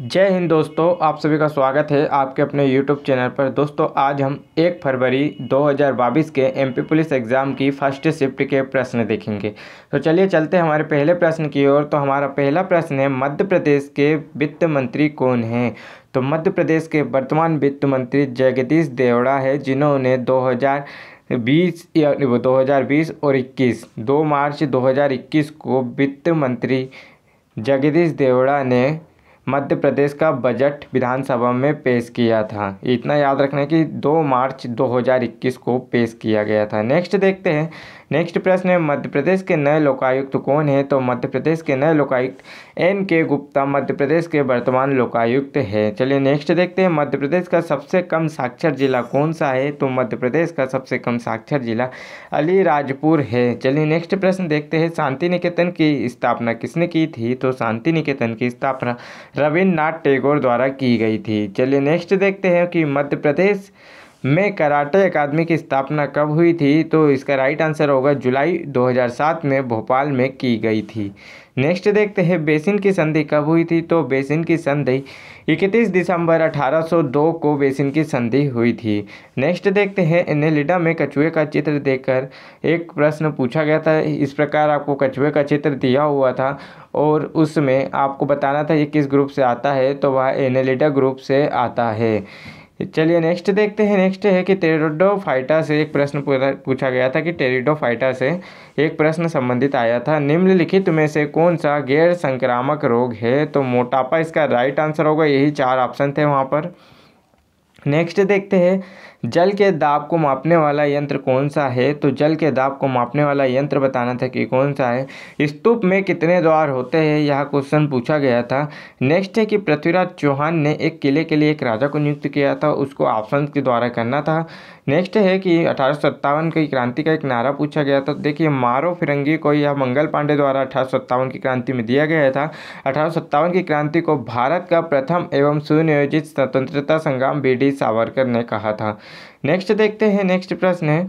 जय हिंद दोस्तों आप सभी का स्वागत है आपके अपने यूट्यूब चैनल पर दोस्तों आज हम 1 फरवरी दो के एम पुलिस एग्ज़ाम की फर्स्ट शिफ्ट के प्रश्न देखेंगे तो चलिए चलते हैं हमारे पहले प्रश्न की ओर तो हमारा पहला प्रश्न है मध्य प्रदेश के वित्त मंत्री कौन हैं तो मध्य प्रदेश के वर्तमान वित्त मंत्री जगदीश देवड़ा है जिन्होंने दो दो या 2020 और 21 2 मार्च 2021 को वित्त मंत्री जगदीश देवड़ा ने मध्य प्रदेश का बजट विधानसभा में पेश किया था इतना याद रखना कि दो मार्च दो हज़ार इक्कीस को पेश किया गया था नेक्स्ट देखते हैं नेक्स्ट प्रश्न है मध्य प्रदेश के नए लोकायुक्त कौन है तो मध्य प्रदेश के नए लोकायुक्त एन के गुप्ता मध्य प्रदेश के वर्तमान लोकायुक्त है चलिए नेक्स्ट देखते हैं मध्य प्रदेश का सबसे कम साक्षर जिला कौन सा है तो मध्य प्रदेश का सबसे कम साक्षर जिला अलीराजपुर है चलिए नेक्स्ट प्रश्न देखते हैं शांति निकेतन की स्थापना किसने की थी तो शांति निकेतन की स्थापना रविन्द्रनाथ टैगोर द्वारा की गई थी चलिए नेक्स्ट देखते हैं कि मध्य प्रदेश में कराटे अकादमी की स्थापना कब हुई थी तो इसका राइट आंसर होगा जुलाई 2007 में भोपाल में की गई थी नेक्स्ट देखते हैं बेसिन की संधि कब हुई थी तो बेसिन की संधि 31 दिसंबर 1802 को बेसिन की संधि हुई थी नेक्स्ट देखते हैं एनेलिडा में कछुए का चित्र देखकर एक प्रश्न पूछा गया था इस प्रकार आपको कछुए का चित्र दिया हुआ था और उसमें आपको बताना था ये किस ग्रुप से आता है तो वह एनेलिडा ग्रुप से आता है चलिए नेक्स्ट देखते हैं नेक्स्ट है कि टेरिडो फाइटा से एक प्रश्न पूछा गया था कि टेरिडो फाइटा से एक प्रश्न संबंधित आया था निम्नलिखित में से कौन सा गैर संक्रामक रोग है तो मोटापा इसका राइट आंसर होगा यही चार ऑप्शन थे वहाँ पर नेक्स्ट देखते हैं जल के दाब को मापने वाला यंत्र कौन सा है तो जल के दाब को मापने वाला यंत्र बताना था कि कौन सा है स्तूप में कितने द्वार होते हैं यह क्वेश्चन पूछा गया था नेक्स्ट है कि पृथ्वीराज चौहान ने एक किले के लिए एक राजा को नियुक्त किया था उसको ऑप्शन के द्वारा करना था नेक्स्ट है कि अठारह की क्रांति का एक नारा पूछा गया था देखिए मारो फिरंगी को यह मंगल पांडे द्वारा अठारह की क्रांति में दिया गया था अठारह की क्रांति को भारत का प्रथम एवं सुनियोजित स्वतंत्रता संग्राम बी डी सावरकर ने कहा था नेक्स्ट देखते हैं नेक्स्ट प्रश्न है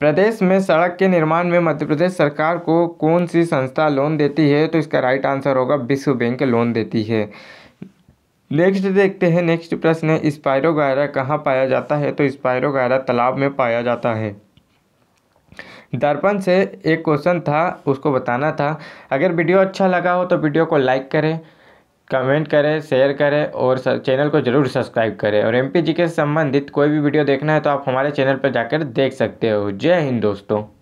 प्रदेश में सड़क के निर्माण में मध्य प्रदेश सरकार को कौन सी संस्था लोन देती है तो इसका राइट आंसर होगा विश्व बैंक लोन देती है नेक्स्ट देखते हैं नेक्स्ट प्रश्न है स्पायरो गायरा कहाँ पाया जाता है तो स्पायरो गायरा तालाब में पाया जाता है दर्पण से एक क्वेश्चन था उसको बताना था अगर वीडियो अच्छा लगा हो तो वीडियो को लाइक करें कमेंट करें शेयर करें और चैनल को ज़रूर सब्सक्राइब करें और एम के संबंधित कोई भी वीडियो देखना है तो आप हमारे चैनल पर जाकर देख सकते हो जय हिंद दोस्तों